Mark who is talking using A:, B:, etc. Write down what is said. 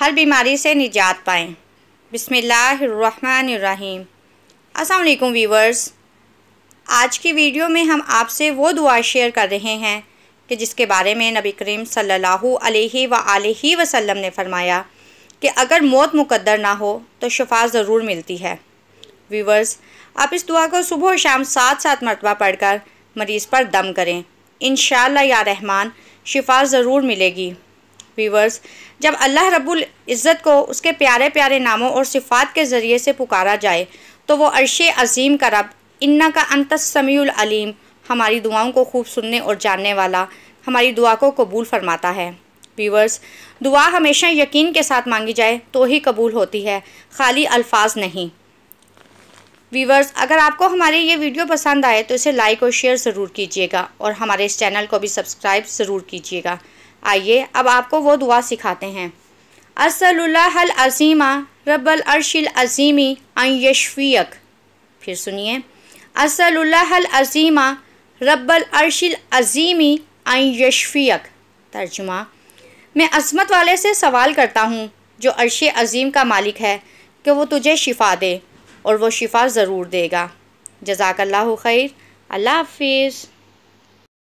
A: हर बीमारी से निजात पाएँ बिसमीम अस्सलाम वीवर्स आज की वीडियो में हम आपसे वो दुआ शेयर कर रहे हैं कि जिसके बारे में नबी करीम सल्लल्लाहु अलैहि व वसल्लम ने फरमाया कि अगर मौत मुकद्दर ना हो तो शफा ज़रूर मिलती है वीवर्स आप इस दुआ को सुबह और शाम सात सात मरतबा पढ़कर मरीज़ पर दम करें इन या रहमान शफा ज़रूर मिलेगी व्यूवर्स जब अल्लाह रब्बुल इज़्ज़त को उसके प्यारे प्यारे नामों और सिफ़ात के ज़रिए से पुकारा जाए तो वो अरश अजीम का रब इन्ना का अंतसमील अलीम हमारी दुआओं को खूब सुनने और जानने वाला हमारी दुआ को कबूल फरमाता है वीवर्स दुआ हमेशा यकीन के साथ मांगी जाए तो ही कबूल होती है खाली अल्फाज नहीं व्यूवर्स अगर आपको हमारी ये वीडियो पसंद आए तो इसे लाइक और शेयर ज़रूर कीजिएगा और हमारे इस चैनल को भी सब्सक्राइब ज़रूर कीजिएगा आइए अब आपको वो दुआ सिखाते हैं असलमा रबल अरशिल अजीमी अयशफ़ीक फिर सुनिए असलमा रबल अरशिल अजीमी अयशफ़ीक तर्जुमा मैं असमत वाले से सवाल करता हूँ जो अरश अजीम का मालिक है कि वो तुझे शिफा दे और वो शिफा ज़रूर देगा जजाकल्ला खैर अल्लाह हाफिज़